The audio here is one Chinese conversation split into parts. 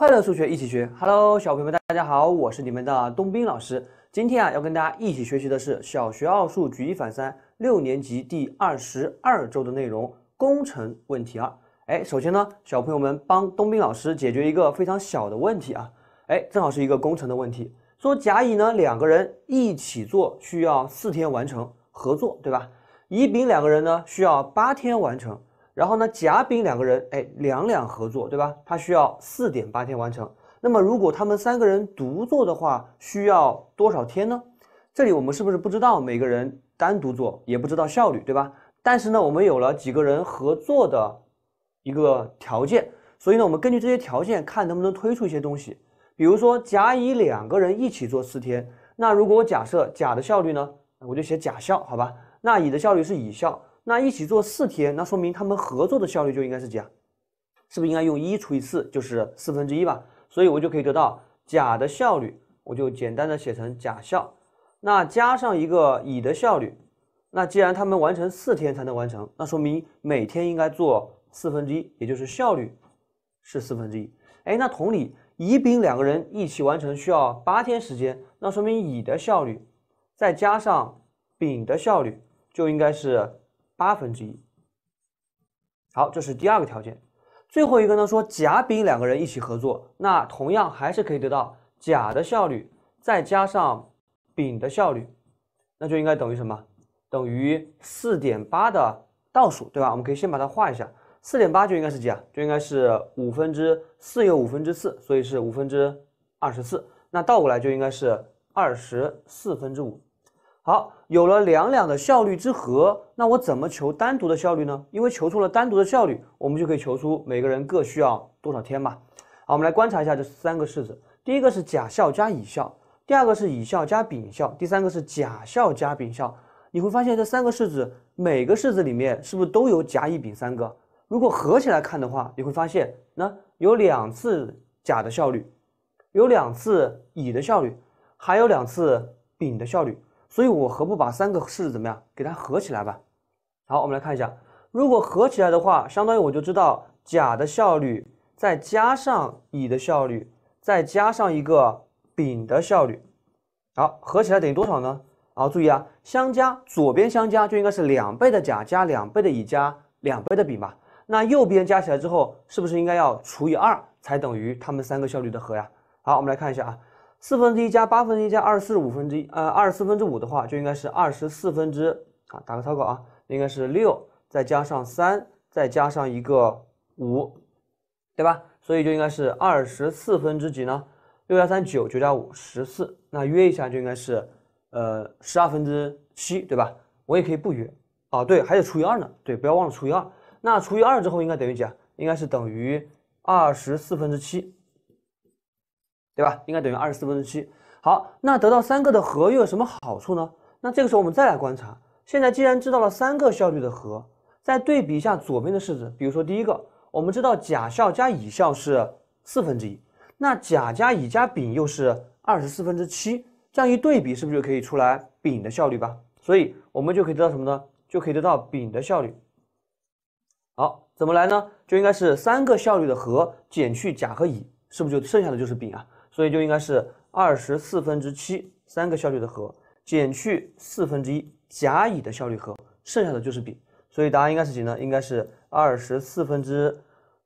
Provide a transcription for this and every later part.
快乐数学一起学，Hello，小朋友们，大家好，我是你们的冬兵老师。今天啊，要跟大家一起学习的是小学奥数举一反三六年级第二十二周的内容工程问题二。哎，首先呢，小朋友们帮冬兵老师解决一个非常小的问题啊，哎，正好是一个工程的问题，说甲乙呢两个人一起做需要四天完成合作，对吧？乙丙两个人呢需要八天完成。然后呢，甲、丙两个人，哎，两两合作，对吧？他需要四点八天完成。那么，如果他们三个人独做的话，需要多少天呢？这里我们是不是不知道每个人单独做也不知道效率，对吧？但是呢，我们有了几个人合作的一个条件，所以呢，我们根据这些条件看能不能推出一些东西。比如说，甲、乙两个人一起做四天，那如果我假设甲的效率呢，我就写甲效，好吧？那乙的效率是乙效。那一起做四天，那说明他们合作的效率就应该是甲，是不是应该用一除以四，就是四分之一吧？所以我就可以得到甲的效率，我就简单的写成甲效，那加上一个乙的效率，那既然他们完成四天才能完成，那说明每天应该做四分之一，也就是效率是四分之一。哎，那同理，乙丙两个人一起完成需要八天时间，那说明乙的效率再加上丙的效率就应该是。八分之一。好，这是第二个条件。最后一个呢，说甲、丙两个人一起合作，那同样还是可以得到甲的效率再加上丙的效率，那就应该等于什么？等于四点八的倒数，对吧？我们可以先把它画一下，四点八就应该是几啊？就应该是五分之四又五分之四，所以是五分之二十四。那倒过来就应该是二十四分之五。好，有了两两的效率之和，那我怎么求单独的效率呢？因为求出了单独的效率，我们就可以求出每个人各需要多少天吧。好，我们来观察一下这三个式子：第一个是甲效加乙效，第二个是乙效加丙效，第三个是甲效加丙效。你会发现这三个式子，每个式子里面是不是都有甲、乙、丙三个？如果合起来看的话，你会发现那有两次甲的效率，有两次乙的效率，还有两次丙的效率。所以我何不把三个式子怎么样给它合起来吧？好，我们来看一下，如果合起来的话，相当于我就知道甲的效率再加上乙的效率再加上一个丙的效率，好，合起来等于多少呢？好，注意啊，相加左边相加就应该是两倍的甲加两倍的乙加两倍的丙吧？那右边加起来之后是不是应该要除以二才等于他们三个效率的和呀？好，我们来看一下啊。四分之一加八分之一加二十四五分之一，呃，二十四分之五的话，就应该是二十四分之啊，打个草稿啊，应该是六再加上三再加上一个五，对吧？所以就应该是二十四分之几呢？六加三九，九加五十四，那约一下就应该是呃十二分之七，对吧？我也可以不约啊，对，还得除以二呢，对，不要忘了除以二。那除以二之后应该等于几啊？应该是等于二十四分之七。对吧？应该等于二十四分之七。好，那得到三个的和又有什么好处呢？那这个时候我们再来观察，现在既然知道了三个效率的和，再对比一下左边的式子，比如说第一个，我们知道甲效加乙效是四分之一，那甲加乙加丙又是二十四分之七，这样一对比，是不是就可以出来丙的效率吧？所以我们就可以得到什么呢？就可以得到丙的效率。好，怎么来呢？就应该是三个效率的和减去甲和乙，是不是就剩下的就是丙啊？所以就应该是二十四分之七三个效率的和减去四分之一甲乙的效率和，剩下的就是丙。所以答案应该是几呢？应该是二十四分之，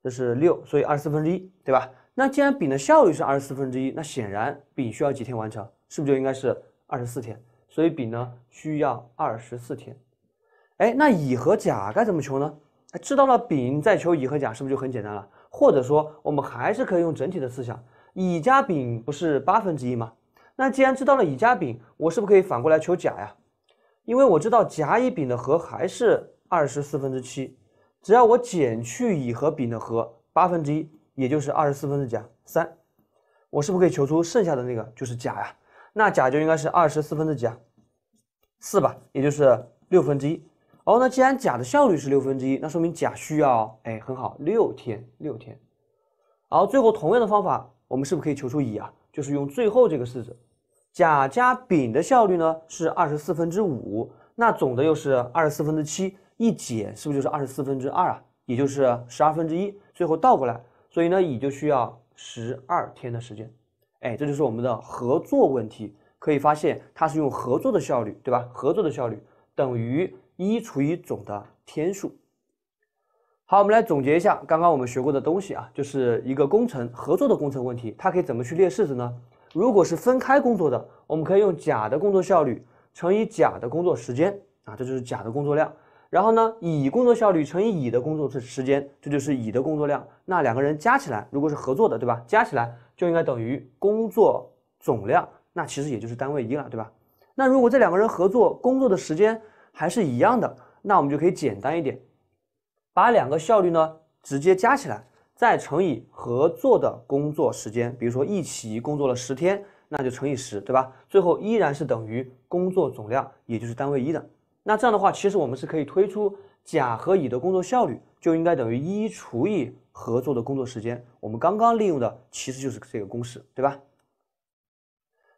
这是六，所以二十四分之一，对吧？那既然丙的效率是二十四分之一，那显然丙需要几天完成？是不是就应该是二十四天？所以丙呢需要二十四天。哎，那乙和甲该怎么求呢？知道了丙，再求乙和甲是不是就很简单了？或者说我们还是可以用整体的思想。乙加丙不是八分之一吗？那既然知道了乙加丙，我是不是可以反过来求甲呀？因为我知道甲乙丙的和还是二十四分之七，只要我减去乙和丙的和八分之一，也就是二十四分之几啊三，我是不是可以求出剩下的那个就是甲呀？那甲就应该是二十四分之几啊？四吧，也就是六分之一。然后呢，既然甲的效率是六分之一，那说明甲需要哎很好六天六天。然后最后同样的方法。我们是不是可以求出乙啊？就是用最后这个式子，甲加丙的效率呢是二十四分之五，那总的又是二十四分之七，一减是不是就是二十四分之二啊？也就是十二分之一，最后倒过来，所以呢乙就需要十二天的时间。哎，这就是我们的合作问题，可以发现它是用合作的效率，对吧？合作的效率等于一除以总的天数。好，我们来总结一下刚刚我们学过的东西啊，就是一个工程合作的工程问题，它可以怎么去列式子呢？如果是分开工作的，我们可以用甲的工作效率乘以甲的工作时间啊，这就是甲的工作量。然后呢，乙工作效率乘以乙的工作时时间，这就是乙的工作量。那两个人加起来，如果是合作的，对吧？加起来就应该等于工作总量，那其实也就是单位一了，对吧？那如果这两个人合作工作的时间还是一样的，那我们就可以简单一点。把两个效率呢直接加起来，再乘以合作的工作时间，比如说一起工作了十天，那就乘以十，对吧？最后依然是等于工作总量，也就是单位一的。那这样的话，其实我们是可以推出甲和乙的工作效率就应该等于一除以合作的工作时间。我们刚刚利用的其实就是这个公式，对吧？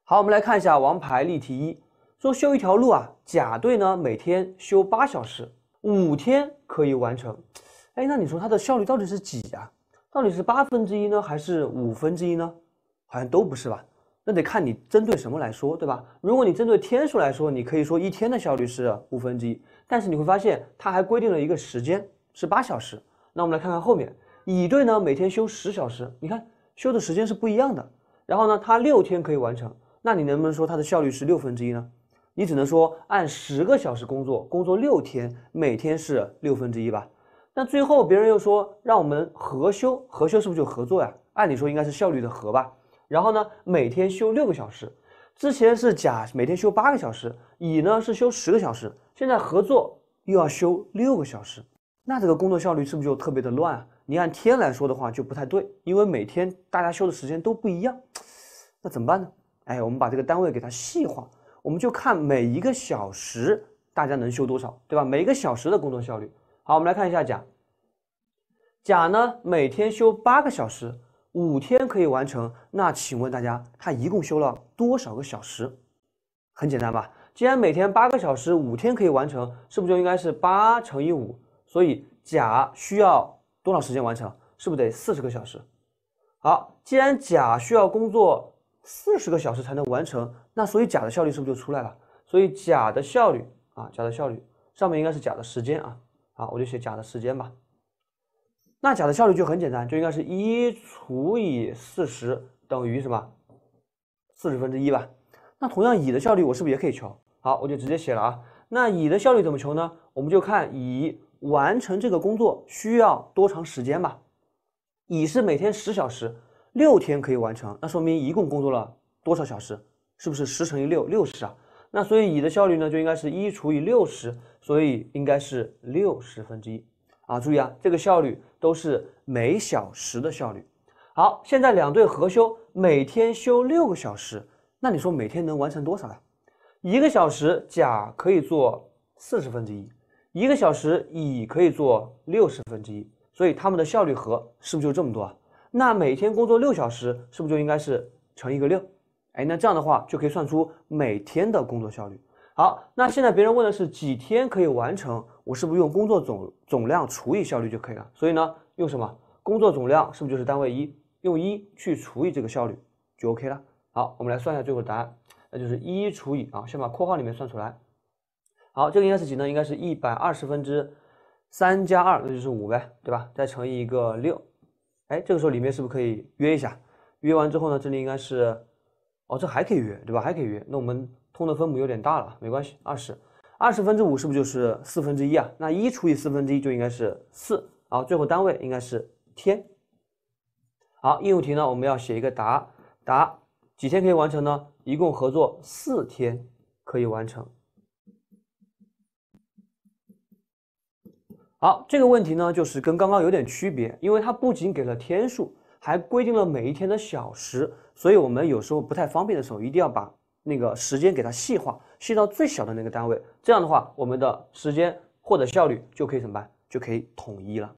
好，我们来看一下王牌例题一，说修一条路啊，甲队呢每天修八小时。五天可以完成，哎，那你说它的效率到底是几啊？到底是八分之一呢，还是五分之一呢？好像都不是吧？那得看你针对什么来说，对吧？如果你针对天数来说，你可以说一天的效率是五分之一。但是你会发现，它还规定了一个时间是八小时。那我们来看看后面，乙队呢每天休十小时，你看休的时间是不一样的。然后呢，它六天可以完成，那你能不能说它的效率是六分之一呢？你只能说按十个小时工作，工作六天，每天是六分之一吧。但最后别人又说让我们合休，合休是不是就合作呀？按理说应该是效率的和吧。然后呢，每天休六个小时，之前是甲每天休八个小时，乙呢是休十个小时，现在合作又要休六个小时，那这个工作效率是不是就特别的乱？你按天来说的话就不太对，因为每天大家休的时间都不一样，那怎么办呢？哎，我们把这个单位给它细化。我们就看每一个小时大家能修多少，对吧？每一个小时的工作效率。好，我们来看一下甲。甲呢每天修八个小时，五天可以完成。那请问大家，他一共修了多少个小时？很简单吧？既然每天八个小时，五天可以完成，是不是就应该是八乘以五？所以甲需要多少时间完成？是不是得四十个小时？好，既然甲需要工作。四十个小时才能完成，那所以甲的效率是不是就出来了？所以甲的效率啊，甲的效率上面应该是甲的时间啊，好，我就写甲的时间吧。那甲的效率就很简单，就应该是一除以四十等于什么，四十分之一吧。那同样乙的效率我是不是也可以求？好，我就直接写了啊。那乙的效率怎么求呢？我们就看乙完成这个工作需要多长时间吧。乙是每天十小时。六天可以完成，那说明一共工作了多少小时？是不是十乘以六，六十啊？那所以乙的效率呢，就应该是一除以六十，所以应该是六十分之一啊。注意啊，这个效率都是每小时的效率。好，现在两队合修，每天修六个小时，那你说每天能完成多少呀？一个小时甲可以做四十分之一，一个小时乙可以做六十分之一，所以他们的效率和是不是就这么多啊？那每天工作六小时，是不是就应该是乘一个六？哎，那这样的话就可以算出每天的工作效率。好，那现在别人问的是几天可以完成，我是不是用工作总总量除以效率就可以了？所以呢，用什么工作总量？是不是就是单位一？用一去除以这个效率就 OK 了。好，我们来算一下最后答案，那就是一除以啊，先把括号里面算出来。好，这个应该是几呢？应该是一百二十分之三加二，那就是五呗，对吧？再乘以一个六。哎，这个时候里面是不是可以约一下？约完之后呢，这里应该是，哦，这还可以约，对吧？还可以约。那我们通的分母有点大了，没关系，二十，二十分之五是不是就是四分之一啊？那一除以四分之一就应该是四，好，最后单位应该是天。好，应用题呢，我们要写一个答，答几天可以完成呢？一共合作四天可以完成。好，这个问题呢，就是跟刚刚有点区别，因为它不仅给了天数，还规定了每一天的小时，所以我们有时候不太方便的时候，一定要把那个时间给它细化，细到最小的那个单位，这样的话，我们的时间或者效率就可以什么办？就可以统一了。